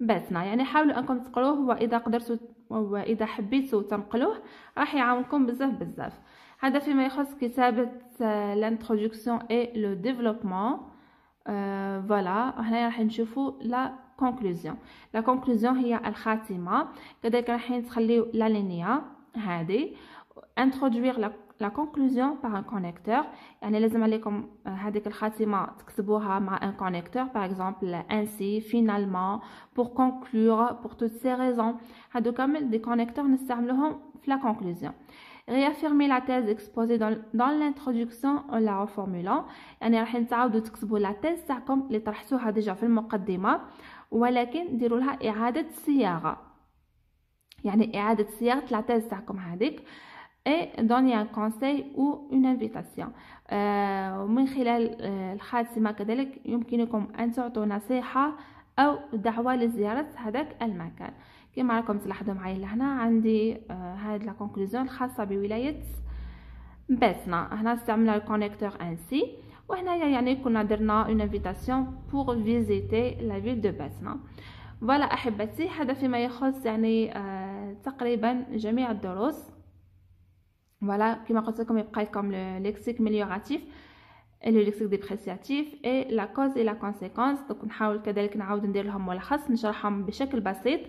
باتنا يعني حاولوا انكم تقروه واذا قدرتوا واذا حبيتوا تنقلوه راح يعاونكم بزاف بزاف هذا فيما يخص كتابه لانترودكسيون اي لو ديفلوبمون فوالا هنا راح نشوفوا لا كونكلوزيون لا كونكلوزيون هي الخاتمه كذلك راح نخليو لا لينيا هذه introduire لا كونكلوزيون باغ ان كونيكتور يعني لازم عليكم هذيك الخاتمه تكتبوها مع ان كونيكتور باغ اكزومبل انسي فينالمون بور كونكلور بور توت سي ريزون هادو كامل دي كونيكتور نستعملوهم في لا كونكلوزيون réaffirmer la thèse exposée dans, dans l'introduction en la reformulant يعني راح تعاودوا تكتبوا لا thèse تاعكم اللي طرحتوها ديجا في المقدمه ولكن ديروا لها اعاده صياغه يعني اعاده صياغه لا thèse تاعكم هذيك et donner un conseil أو une invitation ومن euh, خلال euh, الخاتمة كذلك يمكنكم أن تعطوا نصيحة أو دعوة لزيارة هذاك المكان كما راكم تلاحظوا معايا لهنا عندي آه، هاد لا كونكلوزيون الخاصة بولاية باسنا هنا استعملنا الكونيكتور انسي وهنايا يعني كنا درنا اون انفيتاسيون بور فيزيتي لا فيل دو باسنا فوالا احبتي هذا فيما يخص يعني آه تقريبا جميع الدروس فوالا كيما قلت لكم يبقى لكم ليكسيك مليوراتيف لو ليكسيك ديبريسياتيف اي لا كوز اي لا كونسيكونس دونك نحاول كذلك نعاود ندير لهم ملخص نشرحهم بشكل بسيط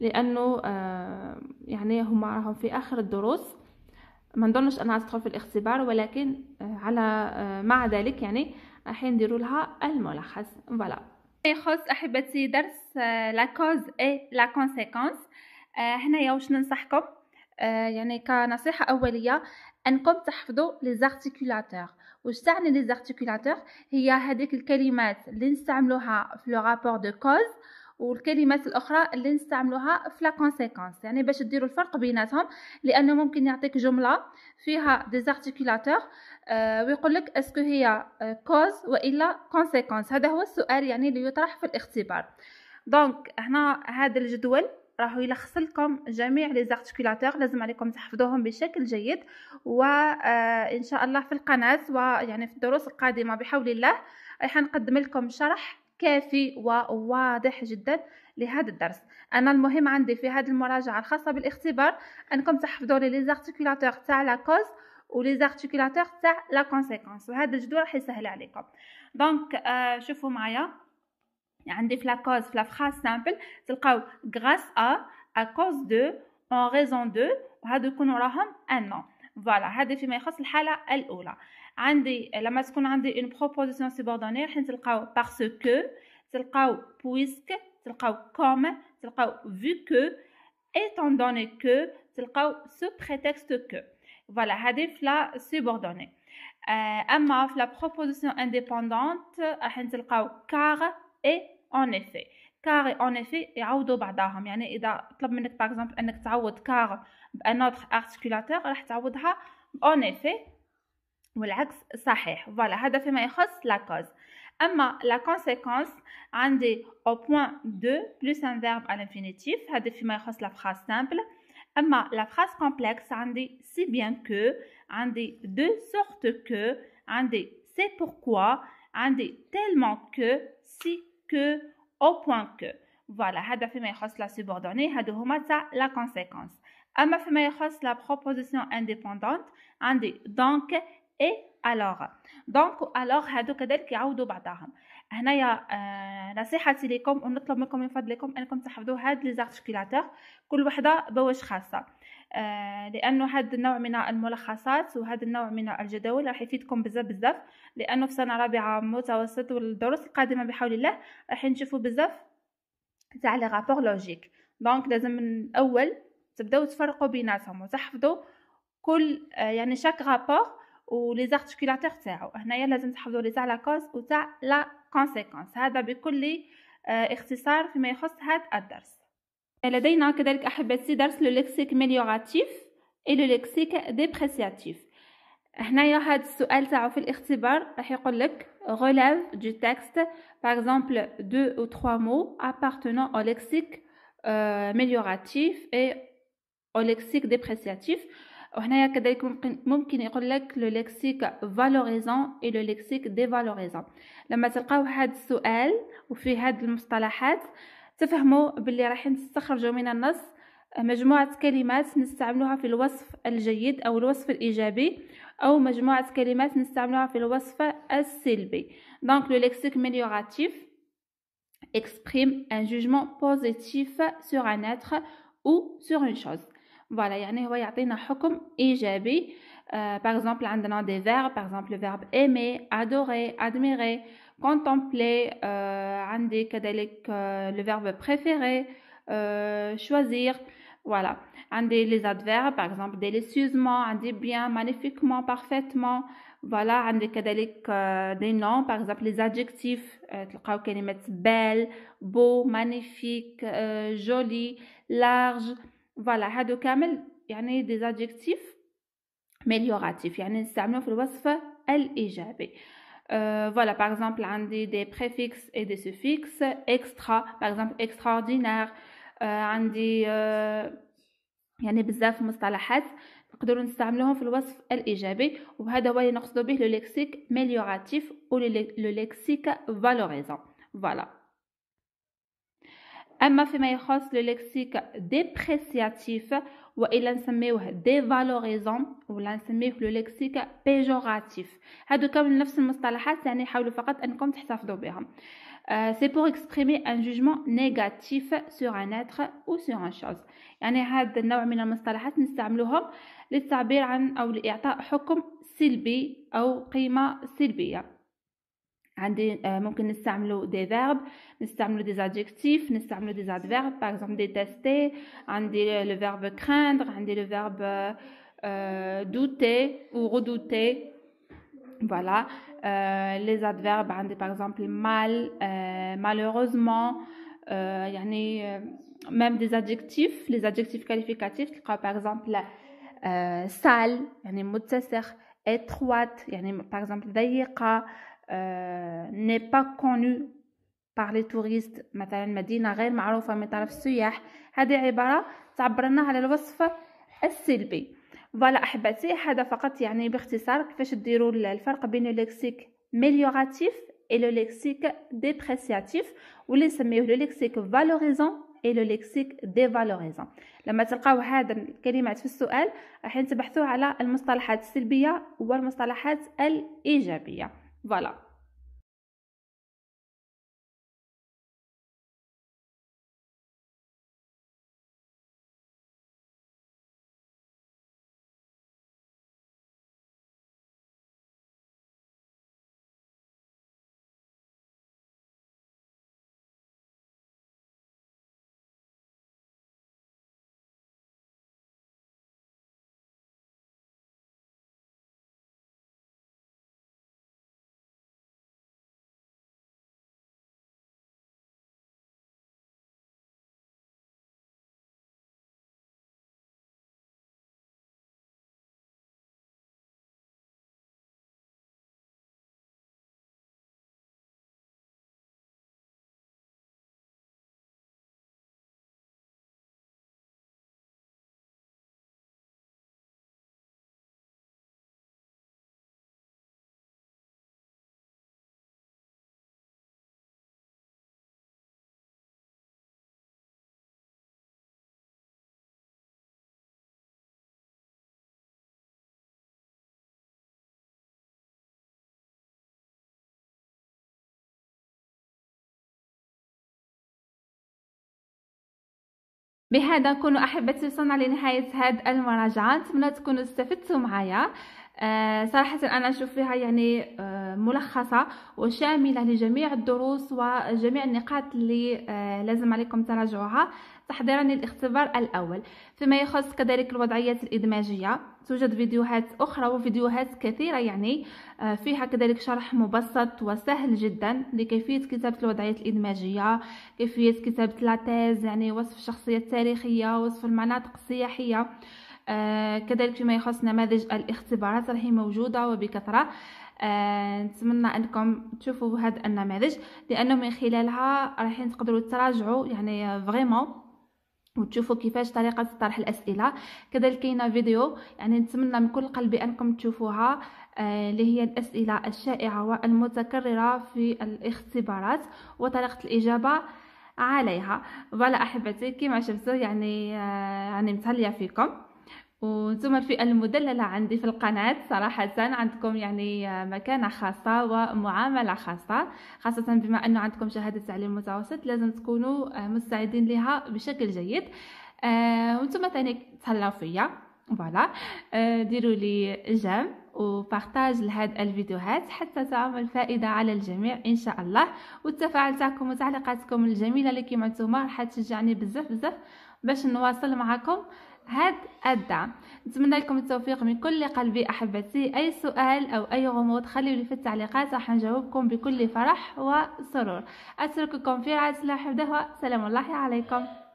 لانه آه يعني هما راهم في اخر الدروس ما نظنش انها تدخل في الاختبار ولكن على مع ذلك يعني راح نديروا لها الملخص فوالا يخص احبتي درس لا كوز اي لا كونسيكونس هنايا واش ننصحكم آه، يعني كنصيحه اوليه انكم تحفظوا لي واش تعني لي هي هذيك الكلمات اللي نستعملوها في لو رابور دو كوز والكلمات الاخرى اللي نستعملوها في لا كونسيكونس يعني باش ديروا الفرق بيناتهم لانه ممكن يعطيك جمله فيها دي زارتيكولاتور آه، ويقول لك اسكو هي آه، كوز والا كونسيكونس هذا هو السؤال يعني اللي يطرح في الاختبار دونك هنا هذا الجدول راهو يلخص لكم جميع لي زارتيكولاتور لازم عليكم تحفظوهم بشكل جيد وان آه، شاء الله في القناه ويعني في الدروس القادمه بحول الله راح نقدم لكم شرح كافي وواضح جدا لهذا الدرس انا المهم عندي في هذه المراجعه الخاصه بالاختبار انكم تحفظوا لي لي زارتيكولاتور تاع لا كوز ولي زارتيكولاتور تاع لا كونسيكونس وهذا الجدول راح يسهل عليكم دونك آه شوفوا معايا Ainsi, cause la phrase simple, vous grâce à »,« à cause de »,« en raison de ». Et un nom. l'avez vu, c'est « non ». Voilà, c'est ce qui concerne le cas d'abord. une proposition subordonnée, vous parce que »,« puisque »,« comme »,« vu que »,« étant donné que »,« sous prétexte que ». Voilà, c'est la subordonnée. Mais dans la proposition indépendante, vous car » et « en effet. Car en effet et au-bas d'un homme. Par exemple, si tu car un autre articulateur, tu t'aoudras en effet au-l'inverse, c'est vrai. Voilà, c'est la cause. La conséquence, j'ai au point de plus un verbe à l'infinitif. C'est ce la phrase simple. La phrase complexe, j'ai si bien que, j'ai de sorte que, c'est pourquoi, tellement que, si bien que au point que فوالا هذا فيما يخص لا سوبوردوني هادو هما تاع لا كونسيكونس اما فيما يخص لا بروبوزيسيون انديبوندونت عندي دونك اي الوغ دونك الوغ هادو كذلك يعاودوا بعضهم هنايا آه نصيحتي لكم ونطلب منكم من فضلكم انكم تحفظوا هاد لي زارتيكولاتور كل وحده بواش خاصه آه، لانه هذا النوع من الملخصات وهذا النوع من الجداول راح يفيدكم بزاف بزاف لانه في سنه رابعه متوسط والدروس القادمه بحول الله راح نشوفوا بزاف تاع لي رابور لوجيك دونك لازم من الاول تبداو تفرقوا بيناتهم وتحفظوا كل آه، يعني شاك رابور لي زارتيكولاتور تاعو هنايا لازم تحفظوا لي تاع لا كوز وتاع لا كونسيكونس هذا بكل آه، اختصار فيما يخص هذا الدرس Nous avons dit que nous avons le lexique amélioratif et le lexique dépréciatif. Nous avons dit que le lexique amélioratif relève du texte, par exemple deux ou trois mots appartenant au lexique amélioratif euh, et au lexique dépréciatif. Nous avons dit que nous avons le lexique valorisant et le lexique dévalorisant. Nous avons dit que le lexique amélioratif et le lexique تفهموا باللي راحين تستخرجوا من النص مجموعة كلمات نستعملها في الوصف الجيد أو الوصف الإيجابي أو مجموعة كلمات نستعملها في الوصف السلبي دونك لو لكسيك ميليوراتيف exprime un jugement positif sur un être ou sur une chose فوالا يعني هو يعطينا حكم ايجابي باغ uh, اكزومبل عندنا دي فيرب باغ اكزومبل فيرب aimer adorer admirer contempler عندي euh, كذلك euh, le verbe préféré euh, choisir voilà عندي les adverbes par exemple délicieusement عندي bien magnifiquement parfaitement voilà عندي كذلك des noms par exemple les adjectifs تلقاو كلمة belle beau magnifique joli large voilà هادو y a des adjectifs مليوغاتيف يعني a في adjectifs amélioratifs. Euh, voilà, par exemple, dit des préfixes et des suffixes. Extra, par exemple, extraordinaire. عندي يعني بزاف مصطلحات نقدروا نستعملوهم في الوصف ce وهذا هو اللي lexique, به لو le ميليوراتيف أو لو فالوريزون فوالا أما فيما يخص le lexique « dépréciatif », والا نسميوه فالوريزون ولا نسميه لو ليكسيك بيجوراتيف هادو كامل نفس المصطلحات يعني حاولوا فقط انكم تحتفظوا بها سي بور اكسبريمي ان جوجمون نيجاتيف سور ان اتر او سور ان شوز يعني هذا النوع من المصطلحات نستعملوهم للتعبير عن او لاعطاء حكم سلبي او قيمه سلبيه On peut des verbes, des adjectifs, des adverbes. Par exemple, détester, le verbe craindre, le verbe douter ou redouter. Voilà. Euh، les adverbes, par exemple mal, malheureusement. Il y en a même des adjectifs, les adjectifs qualificatifs. Par exemple, sale, il y a des mots de Étroite, il y a Par exemple, difficile. Euh, n'est pas connu par les touristes مثلا مدينة غير معروفة من طرف السياح هذه عبارة تعبرنا على الوصف السلبي فوالا احبتي هذا فقط يعني باختصار كيفاش ديروا الفرق بين لكسيك ميليوراتيف et le lexique dépréciatif واللي نسميوه لو لكسيك فالوريزون اي لو لكسيك ديفالوريزون لما تلقاو هذا الكلمات في السؤال راح تبحثوا على المصطلحات السلبيه والمصطلحات الايجابيه Voilà. بهذا نكون احبتي وصلنا لنهايه هذه المراجعه نتمنى تكونوا استفدتوا معايا آه، صراحة أنا أشوف فيها يعني آه، ملخصة وشاملة لجميع الدروس وجميع النقاط اللي آه، لازم عليكم تراجعوها تحضيرا للاختبار الأول فيما يخص كذلك الوضعيات الإدماجية توجد فيديوهات أخرى وفيديوهات كثيرة يعني فيها كذلك شرح مبسط وسهل جدا لكيفية كتابة الوضعيات الإدماجية كيفية كتابة لاتيز يعني وصف الشخصية التاريخية وصف المناطق السياحية آه كذلك فيما يخص نماذج الاختبارات راهي موجودة وبكثرة آه نتمنى انكم تشوفوا هاد النماذج لانه من خلالها راحين تقدروا تراجعوا يعني فريمون وتشوفوا كيفاش طريقه طرح الاسئله كذلك كاينه فيديو يعني نتمنى من كل قلبي انكم تشوفوها آه، اللي آه هي الاسئله الشائعه والمتكرره في الاختبارات وطريقه الاجابه عليها فوالا احبتي كيما شفتوا يعني آه يعني متهليه فيكم وانتم الفئة المدللة عندي في القناة صراحة عندكم يعني مكانة خاصة ومعاملة خاصة خاصة بما أنه عندكم شهادة تعليم متوسط لازم تكونوا آه، مستعدين لها بشكل جيد آه، وانتم ثاني تهلاو فيا فوالا آه، ديروا لي جيم وبارطاج لهاد الفيديوهات حتى تعم الفائدة على الجميع إن شاء الله والتفاعل تاعكم وتعليقاتكم الجميلة اللي كيما نتوما راح تشجعني بزاف بزاف باش نواصل معكم هاد الدعم نتمنى لكم التوفيق من كل قلبي احبتي اي سؤال او اي غموض لي في التعليقات راح نجاوبكم بكل فرح وسرور اترككم في رعايه الله حفظه سلام الله عليكم